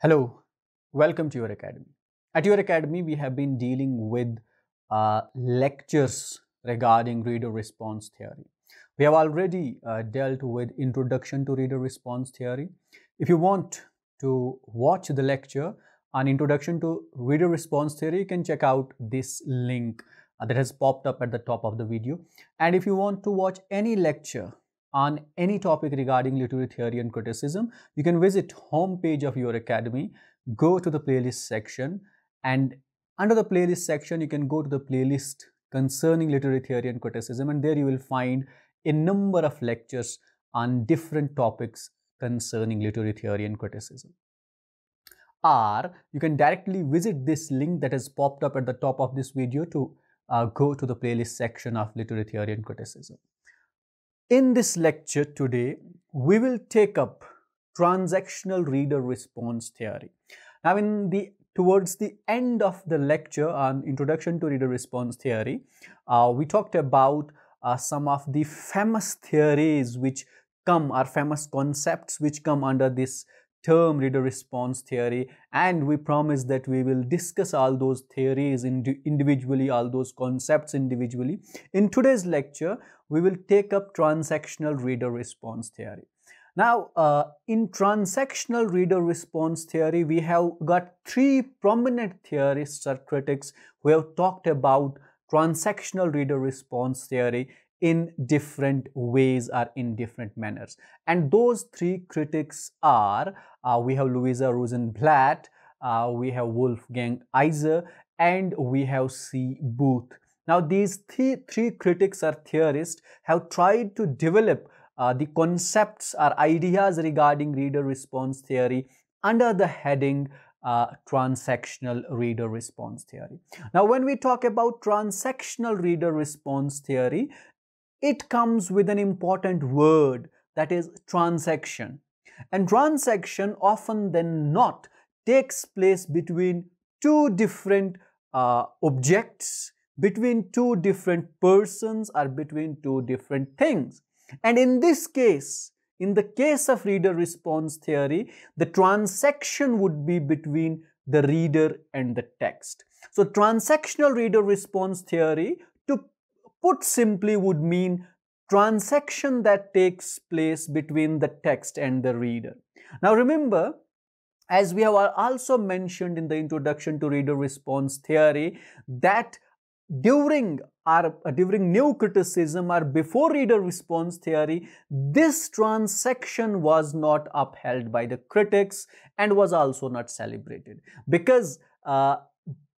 Hello, welcome to your academy. At your academy, we have been dealing with uh, lectures regarding reader response theory. We have already uh, dealt with introduction to reader response theory. If you want to watch the lecture on introduction to reader response theory, you can check out this link uh, that has popped up at the top of the video. And if you want to watch any lecture on any topic regarding literary theory and criticism, you can visit homepage of your academy, go to the playlist section and under the playlist section, you can go to the playlist concerning literary theory and criticism and there you will find a number of lectures on different topics concerning literary theory and criticism. Or you can directly visit this link that has popped up at the top of this video to uh, go to the playlist section of literary theory and criticism. In this lecture today, we will take up transactional reader response theory. Now, in the towards the end of the lecture on introduction to reader response theory, uh, we talked about uh, some of the famous theories which come, or famous concepts which come under this term reader response theory and we promise that we will discuss all those theories ind individually all those concepts individually in today's lecture we will take up transactional reader response theory now uh, in transactional reader response theory we have got three prominent theorists or critics who have talked about transactional reader response theory in different ways or in different manners. And those three critics are, uh, we have Louisa Rosenblatt, uh, we have Wolfgang Iser, and we have C. Booth. Now, these three, three critics or theorists have tried to develop uh, the concepts or ideas regarding reader response theory under the heading uh, transactional reader response theory. Now, when we talk about transactional reader response theory, it comes with an important word that is transaction. And transaction often than not takes place between two different uh, objects, between two different persons or between two different things. And in this case, in the case of reader response theory, the transaction would be between the reader and the text. So transactional reader response theory to. Put simply would mean transaction that takes place between the text and the reader. Now remember, as we have also mentioned in the introduction to reader response theory, that during our uh, during new criticism or before reader response theory, this transaction was not upheld by the critics and was also not celebrated because uh,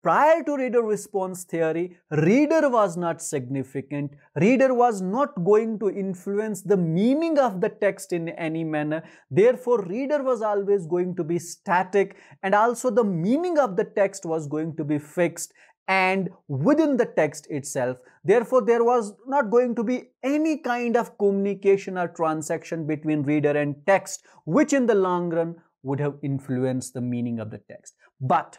prior to reader response theory, reader was not significant. Reader was not going to influence the meaning of the text in any manner. Therefore, reader was always going to be static and also the meaning of the text was going to be fixed and within the text itself. Therefore, there was not going to be any kind of communication or transaction between reader and text, which in the long run would have influenced the meaning of the text. But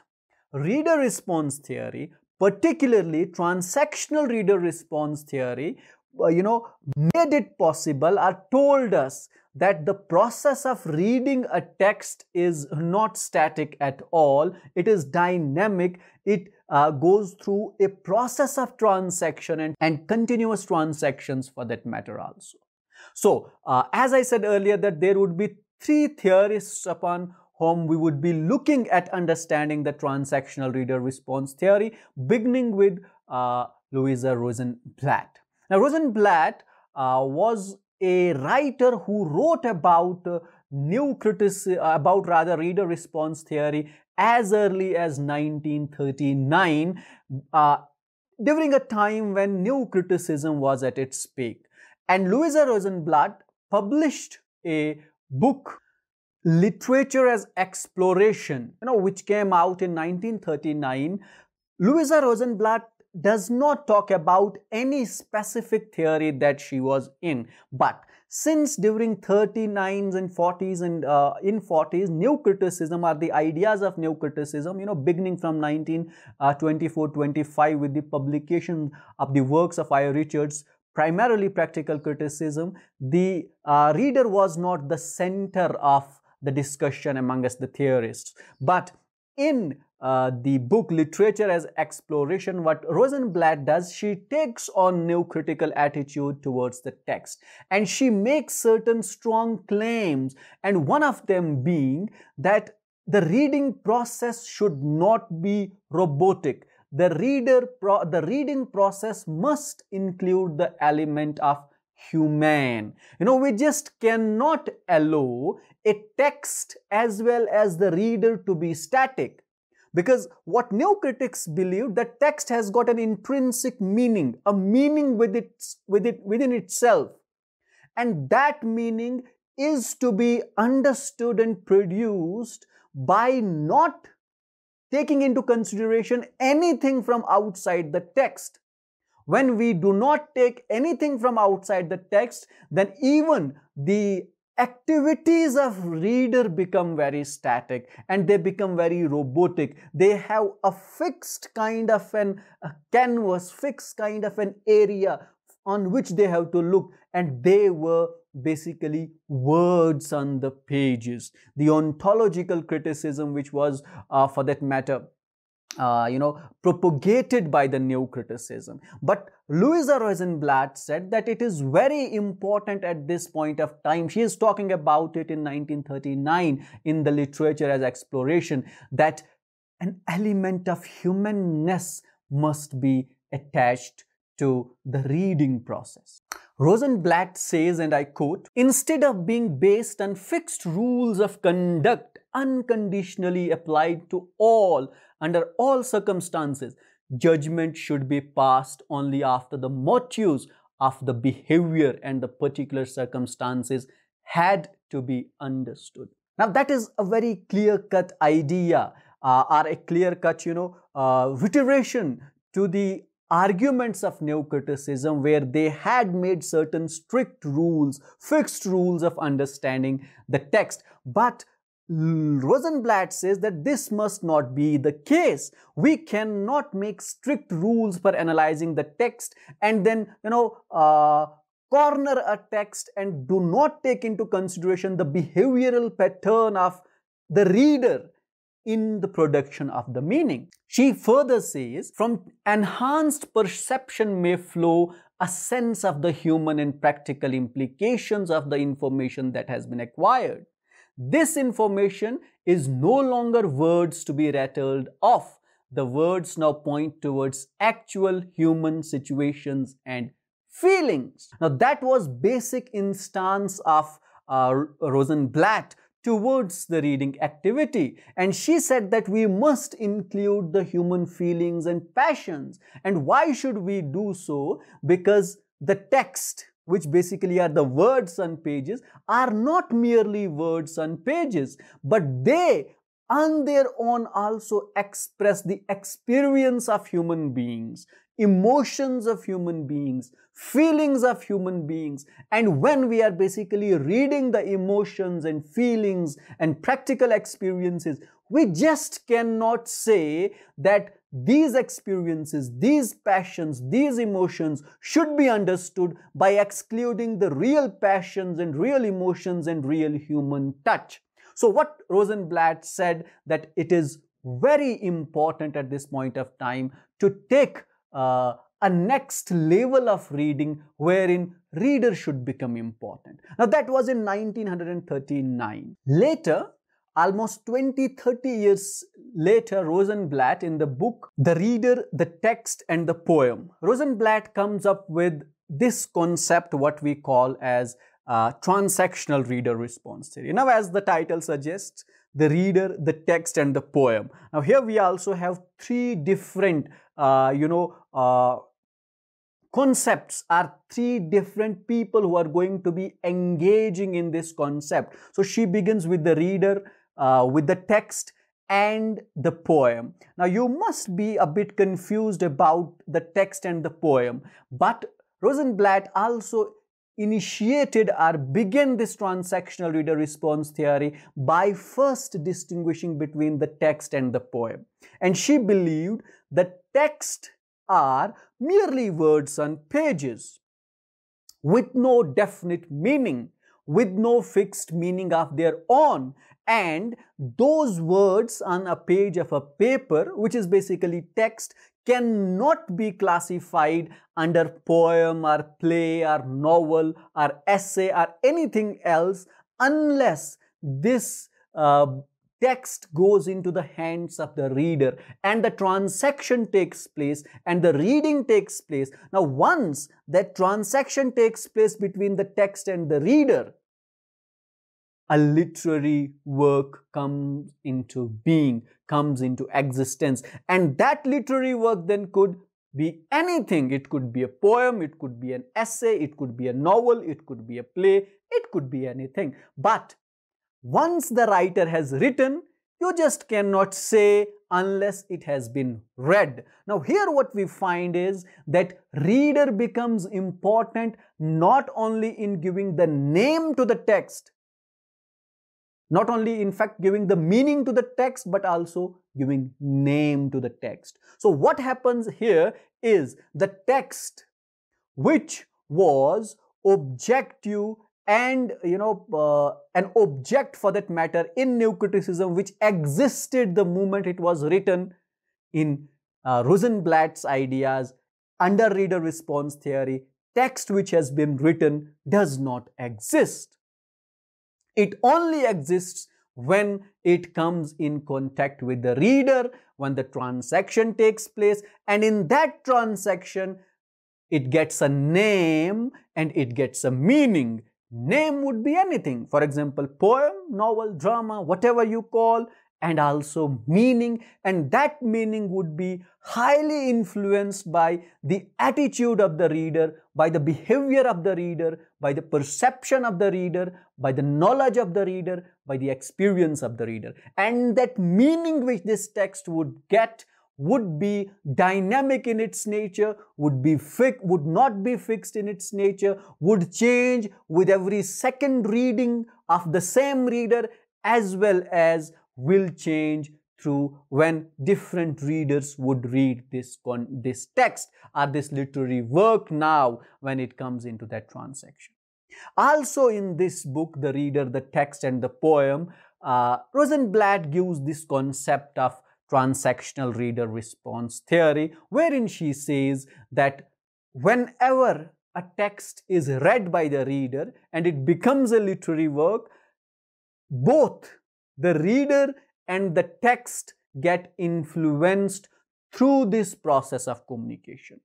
reader response theory, particularly transactional reader response theory, uh, you know, made it possible or told us that the process of reading a text is not static at all. It is dynamic. It uh, goes through a process of transaction and, and continuous transactions for that matter also. So, uh, as I said earlier that there would be three theorists upon whom we would be looking at understanding the transactional reader response theory, beginning with uh, Louisa Rosenblatt. Now, Rosenblatt uh, was a writer who wrote about uh, new criticism, uh, about rather reader response theory as early as 1939, uh, during a time when new criticism was at its peak. And Louisa Rosenblatt published a book literature as exploration, you know, which came out in 1939, Louisa Rosenblatt does not talk about any specific theory that she was in. But since during 39s and 40s and uh, in 40s, new criticism or the ideas of new criticism, you know, beginning from 1924-25 uh, with the publication of the works of I. Richards, primarily practical criticism, the uh, reader was not the center of the discussion among us, the theorists. But in uh, the book Literature as Exploration, what Rosenblatt does, she takes on new critical attitude towards the text. And she makes certain strong claims, and one of them being that the reading process should not be robotic. The, reader pro the reading process must include the element of humane. You know, we just cannot allow a text as well as the reader to be static. Because what new critics believe that text has got an intrinsic meaning, a meaning with it, with it, within itself. And that meaning is to be understood and produced by not taking into consideration anything from outside the text. When we do not take anything from outside the text, then even the activities of reader become very static and they become very robotic. They have a fixed kind of an canvas, fixed kind of an area on which they have to look and they were basically words on the pages. The ontological criticism which was uh, for that matter uh, you know, propagated by the new criticism. But Louisa Rosenblatt said that it is very important at this point of time. She is talking about it in 1939 in the literature as exploration that an element of humanness must be attached to the reading process. Rosenblatt says, and I quote, instead of being based on fixed rules of conduct unconditionally applied to all under all circumstances, judgment should be passed only after the motives of the behavior and the particular circumstances had to be understood. Now that is a very clear-cut idea uh, or a clear-cut, you know, uh, reiteration to the arguments of neocriticism where they had made certain strict rules, fixed rules of understanding the text. But Rosenblatt says that this must not be the case. We cannot make strict rules for analyzing the text and then, you know, uh, corner a text and do not take into consideration the behavioral pattern of the reader in the production of the meaning. She further says, from enhanced perception may flow a sense of the human and practical implications of the information that has been acquired. This information is no longer words to be rattled off. The words now point towards actual human situations and feelings. Now that was basic instance of uh, Rosenblatt towards the reading activity and she said that we must include the human feelings and passions and why should we do so because the text which basically are the words and pages, are not merely words and pages, but they on their own also express the experience of human beings, emotions of human beings, feelings of human beings. And when we are basically reading the emotions and feelings and practical experiences, we just cannot say that these experiences, these passions, these emotions should be understood by excluding the real passions and real emotions and real human touch. So what Rosenblatt said that it is very important at this point of time to take uh, a next level of reading wherein reader should become important. Now that was in 1939. Later, Almost 20, 30 years later, Rosenblatt in the book The Reader, the Text and the Poem, Rosenblatt comes up with this concept, what we call as transactional reader response theory. Now, as the title suggests, the reader, the text and the poem. Now, here we also have three different, uh, you know, uh, concepts are three different people who are going to be engaging in this concept. So she begins with the reader, uh, with the text and the poem. Now you must be a bit confused about the text and the poem, but Rosenblatt also initiated or began this transactional reader response theory by first distinguishing between the text and the poem. And she believed that text are merely words on pages with no definite meaning, with no fixed meaning of their own, and those words on a page of a paper, which is basically text, cannot be classified under poem or play or novel or essay or anything else unless this uh, text goes into the hands of the reader and the transaction takes place and the reading takes place. Now once that transaction takes place between the text and the reader, a literary work comes into being, comes into existence. And that literary work then could be anything. It could be a poem, it could be an essay, it could be a novel, it could be a play, it could be anything. But once the writer has written, you just cannot say unless it has been read. Now here what we find is that reader becomes important not only in giving the name to the text, not only in fact giving the meaning to the text but also giving name to the text. So what happens here is the text which was objective and you know uh, an object for that matter in new criticism which existed the moment it was written in uh, Rosenblatt's ideas under reader response theory text which has been written does not exist it only exists when it comes in contact with the reader, when the transaction takes place, and in that transaction, it gets a name and it gets a meaning. Name would be anything, for example, poem, novel, drama, whatever you call, and also meaning, and that meaning would be highly influenced by the attitude of the reader, by the behavior of the reader, by the perception of the reader, by the knowledge of the reader, by the experience of the reader. And that meaning which this text would get would be dynamic in its nature, would be would not be fixed in its nature, would change with every second reading of the same reader as well as will change through when different readers would read this, this text or this literary work now when it comes into that transaction. Also in this book, The Reader, the Text and the Poem, uh, Rosenblatt gives this concept of transactional reader response theory wherein she says that whenever a text is read by the reader and it becomes a literary work, both the reader and the text get influenced through this process of communication.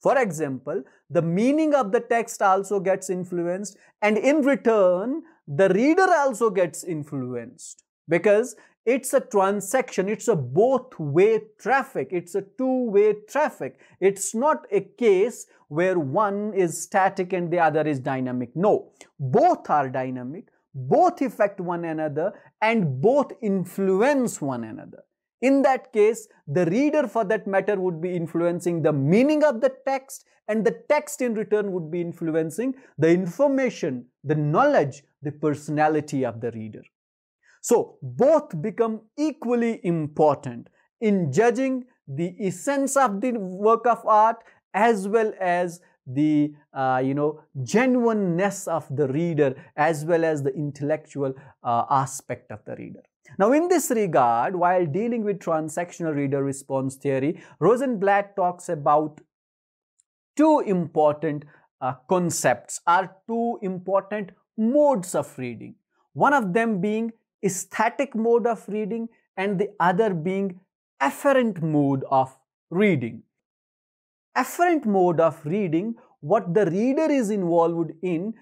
For example, the meaning of the text also gets influenced and in return, the reader also gets influenced because it's a transaction, it's a both-way traffic, it's a two-way traffic. It's not a case where one is static and the other is dynamic. No, both are dynamic, both affect one another and both influence one another. In that case, the reader for that matter would be influencing the meaning of the text and the text in return would be influencing the information, the knowledge, the personality of the reader. So, both become equally important in judging the essence of the work of art as well as the uh, you know genuineness of the reader as well as the intellectual uh, aspect of the reader now in this regard while dealing with transactional reader response theory rosenblatt talks about two important uh, concepts are two important modes of reading one of them being static mode of reading and the other being afferent mode of reading afferent mode of reading, what the reader is involved in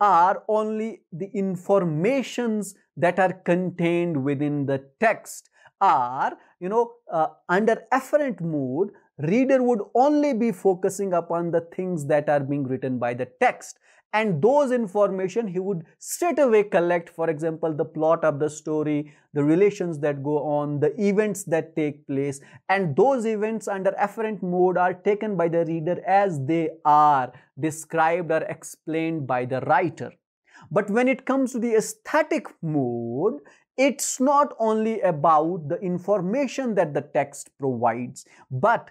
are only the informations that are contained within the text are you know uh, under afferent mode reader would only be focusing upon the things that are being written by the text and those information he would straight away collect for example the plot of the story the relations that go on the events that take place and those events under afferent mode are taken by the reader as they are described or explained by the writer but when it comes to the aesthetic mode it's not only about the information that the text provides but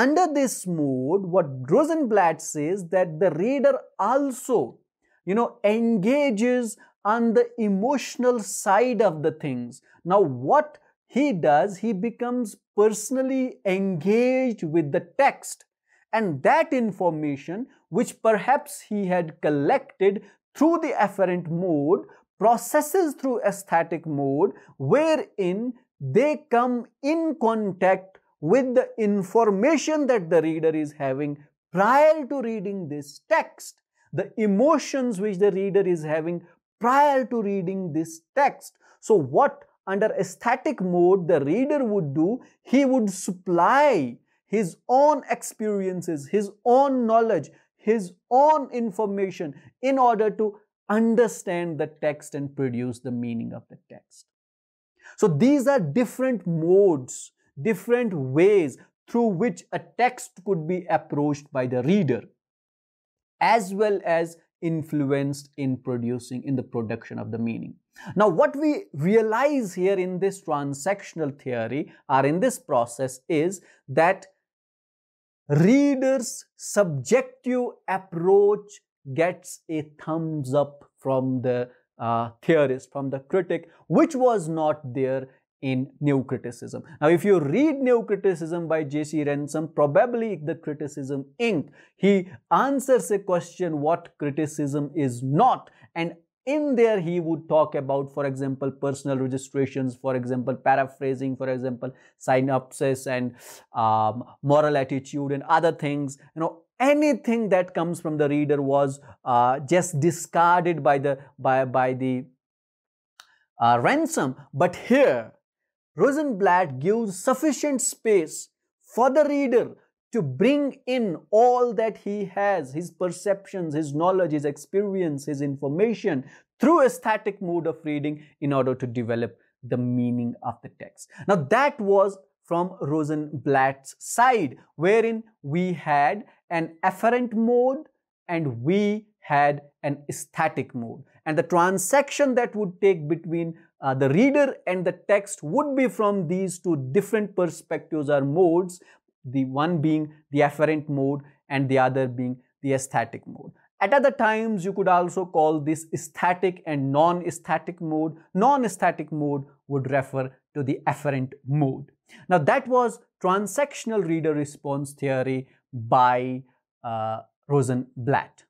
under this mode, what Rosenblatt says that the reader also, you know, engages on the emotional side of the things. Now, what he does, he becomes personally engaged with the text and that information which perhaps he had collected through the afferent mode processes through aesthetic mode wherein they come in contact with the information that the reader is having prior to reading this text, the emotions which the reader is having prior to reading this text. So what under aesthetic mode the reader would do, he would supply his own experiences, his own knowledge, his own information in order to understand the text and produce the meaning of the text. So these are different modes different ways through which a text could be approached by the reader as well as influenced in producing in the production of the meaning now what we realize here in this transactional theory or in this process is that reader's subjective approach gets a thumbs up from the uh, theorist from the critic which was not there in New Criticism. Now, if you read New Criticism by J.C. Ransom, probably the Criticism Inc., he answers a question what criticism is not and in there he would talk about for example personal registrations for example paraphrasing for example synopsis and um, moral attitude and other things you know anything that comes from the reader was uh, just discarded by the by by the uh, ransom but here Rosenblatt gives sufficient space for the reader to bring in all that he has, his perceptions, his knowledge, his experience, his information through a static mode of reading in order to develop the meaning of the text. Now that was from Rosenblatt's side, wherein we had an afferent mode and we had an static mode. And the transaction that would take between uh, the reader and the text would be from these two different perspectives or modes, the one being the afferent mode and the other being the aesthetic mode. At other times, you could also call this static and non-static mode. Non-static mode would refer to the afferent mode. Now that was transactional reader response theory by uh, Rosenblatt.